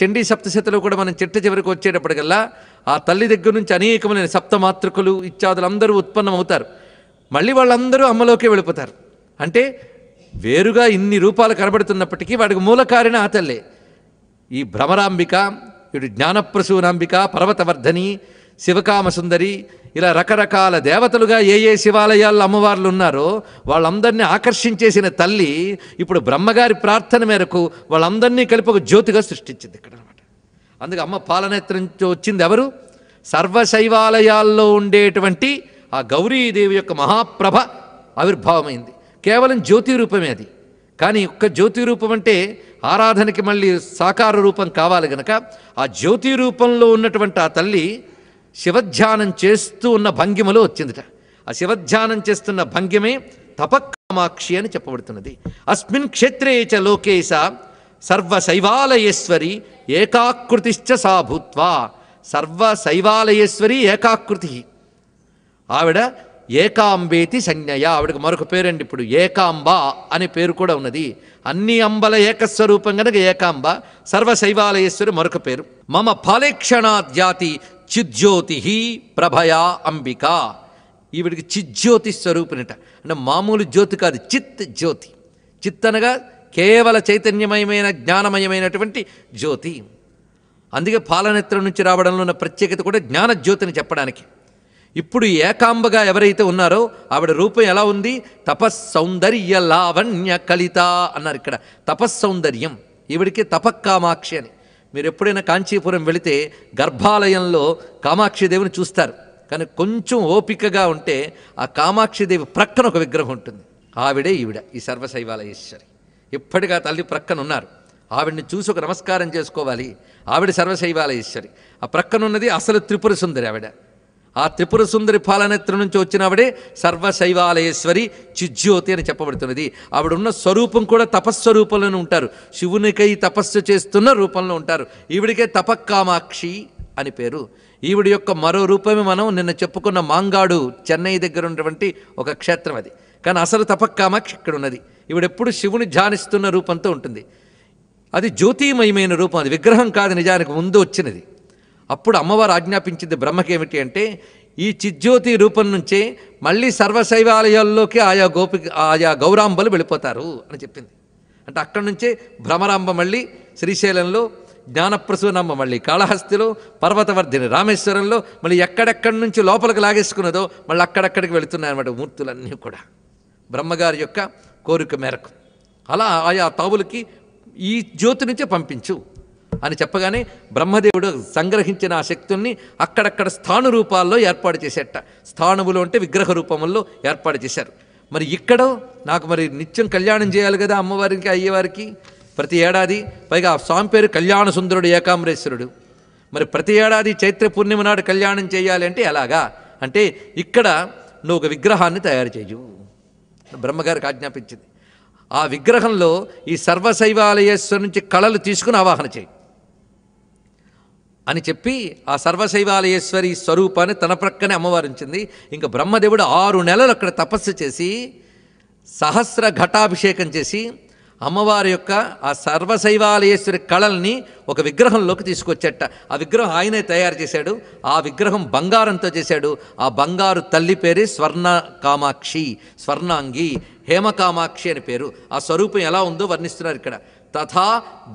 చండీ సప్తశతిలో కూడా మనం చిట్ట చివరికి వచ్చేటప్పటికల్లా ఆ తల్లి దగ్గర నుంచి అనేకమైన సప్తమాతృకులు ఉత్పన్నం ఉత్పన్నమవుతారు మళ్ళీ వాళ్ళందరూ అమ్మలోకి వెళ్ళిపోతారు అంటే వేరుగా ఇన్ని రూపాలు కనబడుతున్నప్పటికీ వాడికి మూలకారిణ ఆ తల్లే ఈ భ్రమరాంబిక ఇటు జ్ఞానప్రసూనాంబిక పర్వతవర్ధని శివకామసుందరి ఇలా రకరకాల దేవతలుగా ఏ ఏ శివాలయాల్లో అమ్మవార్లు ఉన్నారో వాళ్ళందరినీ ఆకర్షించేసిన తల్లి ఇప్పుడు బ్రహ్మగారి ప్రార్థన మేరకు వాళ్ళందరినీ కలిపి ఒక జ్యోతిగా సృష్టించింది ఇక్కడ అనమాట అందుకే అమ్మ పాలనేత్రం వచ్చింది ఎవరు సర్వశైవాలయాల్లో ఉండేటువంటి ఆ గౌరీదేవి యొక్క మహాప్రభ ఆవిర్భావమైంది కేవలం జ్యోతి రూపమే అది కానీ ఒక్క జ్యోతి రూపం అంటే ఆరాధనకి మళ్ళీ సాకార రూపం కావాలి గనక ఆ జ్యోతి రూపంలో ఉన్నటువంటి ఆ తల్లి శివధ్యానం చేస్తూ ఉన్న భంగిమలో వచ్చిందిట ఆ శివధ్యానం చేస్తున్న భంగిమే తపకామాక్షి అని చెప్పబడుతున్నది అస్మిన్ క్షేత్రే చ లోకేశ సర్వశైవాలయేశ్వరి ఏకాకృతిశ్చ సా భూత్వా సర్వశైవాలయేశ్వరి ఏకాకృతి ఆవిడ ఏకాంబేతి సంజ్ఞయ ఆవిడకు మరొక పేరండి ఇప్పుడు ఏకాంబ అనే పేరు కూడా ఉన్నది అన్ని అంబల ఏకస్వరూపం కనుక ఏకాంబ సర్వశైవాలయేశ్వరి మరొక పేరు మమ ఫలేక్షణాద్యాతి చిజ్యోతి ప్రభయా అంబిక ఈవిడికి చిజ్యోతి స్వరూపినిట అంటే మామూలు జ్యోతి కాదు చిత్ జ్యోతి చిత్ అనగా కేవల చైతన్యమయమైన జ్ఞానమయమైనటువంటి జ్యోతి అందుకే పాలనేత్రం నుంచి రావడంలో ఉన్న ప్రత్యేకత కూడా జ్ఞాన జ్యోతిని చెప్పడానికి ఇప్పుడు ఏకాంబగా ఎవరైతే ఉన్నారో ఆవిడ రూపం ఎలా ఉంది తపస్సౌందర్య లావణ్య కలిత అన్నారు ఇక్కడ తపస్సౌందర్యం ఈవిడికి తపక్కామాక్షి అని మీరు ఎప్పుడైనా కాంచీపురం వెళితే గర్భాలయంలో కామాక్షిదేవిని చూస్తారు కానీ కొంచెం ఓపికగా ఉంటే ఆ కామాక్షిదేవి ప్రక్కన ఒక విగ్రహం ఉంటుంది ఆవిడే ఈవిడ ఈ సర్వశైవాలయేశ్వరి ఇప్పటిగా తల్లి ప్రక్కన ఉన్నారు ఆవిడని చూసి ఒక నమస్కారం చేసుకోవాలి ఆవిడ సర్వశైవాలయేశ్వరి ఆ ప్రక్కనున్నది అసలు త్రిపుర సుందరి ఆవిడ ఆ త్రిపుర సుందరి పాలనేత్ర నుంచి వచ్చిన ఆవిడే సర్వశైవాలయేశ్వరి చిజ్యోతి అని చెప్పబడుతున్నది ఆవిడున్న స్వరూపం కూడా తపస్వరూపంలోనే ఉంటారు శివునికై తపస్సు చేస్తున్న రూపంలో ఉంటారు ఈవిడికే తపక్కామాక్షి అని పేరు ఈవిడి యొక్క మరో రూపమే మనం నిన్న చెప్పుకున్న మాంగాడు చెన్నై దగ్గర ఉన్నటువంటి ఒక క్షేత్రం అది కానీ అసలు తపక్కామాక్షి ఇక్కడ ఉన్నది ఈవిడెప్పుడు శివుని ధ్యానిస్తున్న రూపంతో ఉంటుంది అది జ్యోతిమయమైన రూపం అది విగ్రహం కాదు నిజానికి ముందు వచ్చినది అప్పుడు అమ్మవారు ఆజ్ఞాపించింది బ్రహ్మకేమిటి అంటే ఈ చిజ్యోతి రూపం నుంచే మళ్ళీ సర్వశైవాలయాల్లోకి ఆయా గోపి ఆయా గౌరాంబలు వెళ్ళిపోతారు అని చెప్పింది అంటే అక్కడి నుంచే భ్రమరాంబ మళ్ళీ శ్రీశైలంలో జ్ఞానప్రసూనమ్మ మళ్ళీ కాళహస్తిలో పర్వతవర్ధిని రామేశ్వరంలో మళ్ళీ ఎక్కడెక్కడి నుంచి లోపలికి లాగేసుకున్నదో మళ్ళీ అక్కడక్కడికి అనమాట మూర్తులన్నీ కూడా బ్రహ్మగారి యొక్క కోరిక మేరకు అలా ఆయా తావులకి ఈ జ్యోతి నుంచే పంపించు అని చెప్పగానే బ్రహ్మదేవుడు సంగ్రహించిన ఆ శక్తుల్ని అక్కడక్కడ స్థాను రూపాల్లో ఏర్పాటు చేసేట స్థానములు అంటే విగ్రహ రూపంలో ఏర్పాటు చేశారు మరి ఇక్కడ నాకు మరి నిత్యం కళ్యాణం చేయాలి కదా అమ్మవారికి అయ్యేవారికి ప్రతి ఏడాది పైగా స్వామి పేరు కళ్యాణ సుందరుడు ఏకాంబరేశ్వరుడు మరి ప్రతి ఏడాది చైత్ర పూర్ణిమ నాడు కళ్యాణం చేయాలి అంటే ఎలాగా అంటే ఇక్కడ నువ్వు ఒక విగ్రహాన్ని తయారు చేయు బ్రహ్మగారికి ఆజ్ఞాపించింది ఆ విగ్రహంలో ఈ సర్వశైవాలయేశ్వరు నుంచి కళలు తీసుకుని ఆవాహన చేయి అని చెప్పి ఆ సర్వశైవాలయేశ్వరి స్వరూపాన్ని తన ప్రక్కనే అమ్మవారించింది ఇంకా బ్రహ్మదేవుడు ఆరు నెలలు అక్కడ తపస్సు చేసి సహస్ర ఘటాభిషేకం చేసి అమ్మవారి యొక్క ఆ సర్వశైవాలయేశ్వరి కళల్ని ఒక విగ్రహంలోకి తీసుకొచ్చట ఆ విగ్రహం ఆయనే తయారు చేశాడు ఆ విగ్రహం బంగారంతో చేశాడు ఆ బంగారు తల్లి పేరే స్వర్ణ కామాక్షి స్వర్ణాంగి హేమకామాక్షి అని పేరు ఆ స్వరూపం ఎలా ఉందో వర్ణిస్తున్నారు ఇక్కడ తథా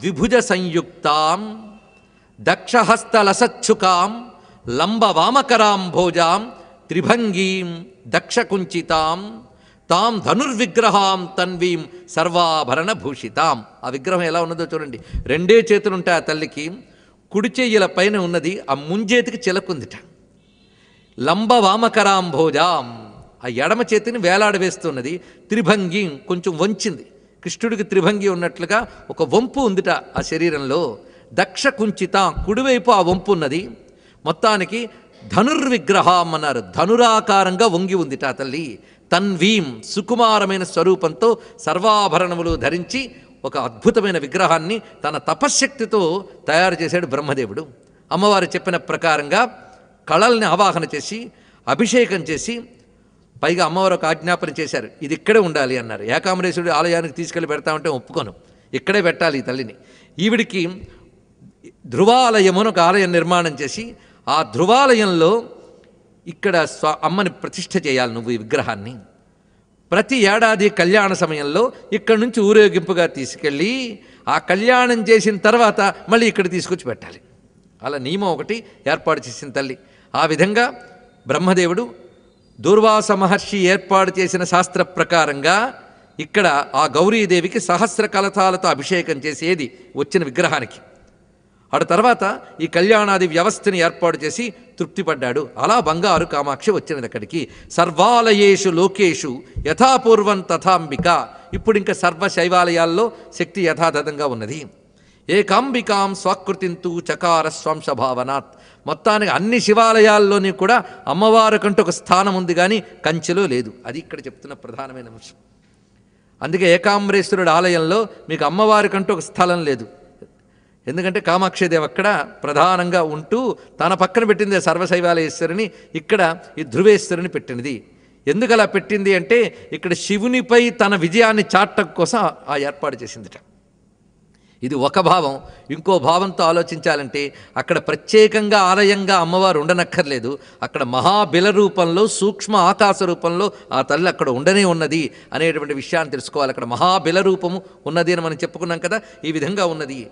ద్విభుజ సంయుక్తాం దక్షహస్తలసచ్చుకాం లంబవామకరాం భోజాం త్రిభంగీం దక్షకుంచితాం తాం ధనుర్విగ్రహాం తన్వీం సర్వాభరణ భూషితాం ఆ విగ్రహం ఎలా ఉన్నదో చూడండి రెండే చేతులు ఉంటాయి ఆ తల్లికి కుడి చెయ్యల పైన ఉన్నది ఆ ముంజేతికి చిలకుందిట లంబవామకరాం భోజాం ఆ ఎడమ చేతిని వేలాడవేస్తున్నది త్రిభంగి కొంచెం వంచింది కృష్ణుడికి త్రిభంగి ఉన్నట్లుగా ఒక వంపు ఉందిట ఆ శరీరంలో దక్ష కుంచిత కుడివైపు ఆ వంపు ఉన్నది మొత్తానికి ధనుర్విగ్రహం అన్నారు ధనురాకారంగా వంగి ఉంది తల్లి తన్వీం సుకుమారమైన స్వరూపంతో సర్వాభరణములు ధరించి ఒక అద్భుతమైన విగ్రహాన్ని తన తపశ్శక్తితో తయారు చేశాడు బ్రహ్మదేవుడు అమ్మవారు చెప్పిన ప్రకారంగా కళల్ని ఆవాహన చేసి అభిషేకం చేసి పైగా అమ్మవారు ఒక ఆజ్ఞాపన చేశారు ఇది ఇక్కడే ఉండాలి అన్నారు ఏకామరేశ్వరుడు ఆలయానికి తీసుకెళ్ళి పెడతామంటే ఒప్పుకోను ఇక్కడే పెట్టాలి ఈ తల్లిని ఈవిడికి ధ్రువాలయమును ఒక ఆలయం నిర్మాణం చేసి ఆ ధ్రువాలయంలో ఇక్కడ స్వ అమ్మని ప్రతిష్ట చేయాలి నువ్వు ఈ విగ్రహాన్ని ప్రతి ఏడాది కళ్యాణ సమయంలో ఇక్కడ నుంచి ఊరేగింపుగా తీసుకెళ్ళి ఆ కళ్యాణం చేసిన తర్వాత మళ్ళీ ఇక్కడ తీసుకొచ్చి పెట్టాలి అలా నియమం ఒకటి ఏర్పాటు చేసిన తల్లి ఆ విధంగా బ్రహ్మదేవుడు దూర్వాస మహర్షి ఏర్పాటు చేసిన శాస్త్ర ప్రకారంగా ఇక్కడ ఆ గౌరీదేవికి సహస్ర కలతాలతో అభిషేకం చేసేది వచ్చిన విగ్రహానికి ఆడు తర్వాత ఈ కళ్యాణాది వ్యవస్థని ఏర్పాటు చేసి తృప్తిపడ్డాడు అలా బంగారు కామాక్షి వచ్చినది అక్కడికి సర్వాలయేషు లోకేషు యథాపూర్వం తథాంబిక ఇప్పుడు ఇంకా సర్వ శైవాలయాల్లో శక్తి యథాతథంగా ఉన్నది ఏకాంబికాం స్వాకృతింతు చకార స్వంశ భావనాత్ మొత్తానికి అన్ని శివాలయాల్లోని కూడా అమ్మవారు కంటే ఒక స్థానం ఉంది కానీ కంచెలో లేదు అది ఇక్కడ చెప్తున్న ప్రధానమైన అంశం అందుకే ఏకాంబరేశ్వరుడు ఆలయంలో మీకు అమ్మవారి కంటూ ఒక స్థలం లేదు ఎందుకంటే కామాక్షిదేవి అక్కడ ప్రధానంగా ఉంటూ తన పక్కన పెట్టింది సర్వశైవాలయేశ్వరిని ఇక్కడ ఈ ధ్రువేశ్వరిని పెట్టినది ఎందుకు అలా పెట్టింది అంటే ఇక్కడ శివునిపై తన విజయాన్ని చాటం కోసం ఆ ఏర్పాటు చేసిందిట ఇది ఒక భావం ఇంకో భావంతో ఆలోచించాలంటే అక్కడ ప్రత్యేకంగా ఆలయంగా అమ్మవారు ఉండనక్కర్లేదు అక్కడ మహాబిల రూపంలో సూక్ష్మ ఆకాశ రూపంలో ఆ తల్లి అక్కడ ఉండనే ఉన్నది అనేటువంటి విషయాన్ని తెలుసుకోవాలి అక్కడ మహాబిల రూపము ఉన్నది అని మనం చెప్పుకున్నాం కదా ఈ విధంగా ఉన్నది